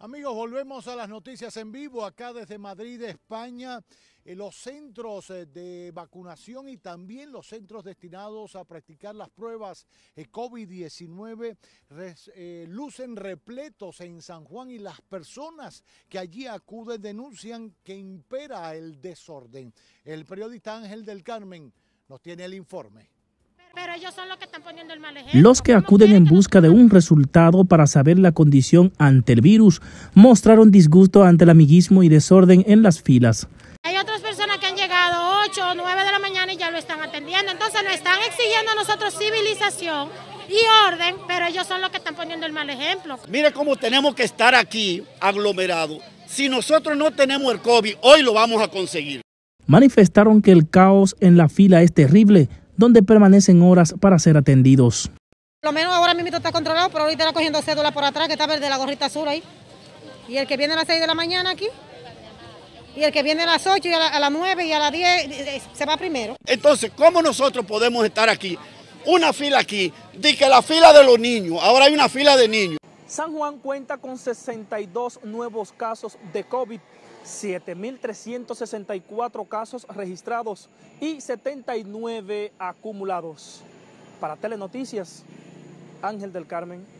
Amigos, volvemos a las noticias en vivo acá desde Madrid, España. Eh, los centros eh, de vacunación y también los centros destinados a practicar las pruebas eh, COVID-19 lucen repletos en San Juan y las personas que allí acuden denuncian que impera el desorden. El periodista Ángel del Carmen nos tiene el informe. Pero ellos son los que están poniendo el mal ejemplo. Los que acuden en busca de un resultado para saber la condición ante el virus mostraron disgusto ante el amiguismo y desorden en las filas. Hay otras personas que han llegado 8 o 9 de la mañana y ya lo están atendiendo. Entonces nos están exigiendo a nosotros civilización y orden, pero ellos son los que están poniendo el mal ejemplo. Mire cómo tenemos que estar aquí aglomerados. Si nosotros no tenemos el COVID, hoy lo vamos a conseguir. Manifestaron que el caos en la fila es terrible, donde permanecen horas para ser atendidos. lo menos ahora mismo está controlado, pero ahorita está cogiendo cédula por atrás, que está verde la gorrita azul ahí. Y el que viene a las 6 de la mañana aquí, y el que viene a las 8 y a, las 9 y a las 10 se va primero. Entonces, ¿cómo nosotros podemos estar aquí? Una fila aquí, de que la fila de los niños, ahora hay una fila de niños. San Juan cuenta con 62 nuevos casos de COVID, 7.364 casos registrados y 79 acumulados. Para Telenoticias, Ángel del Carmen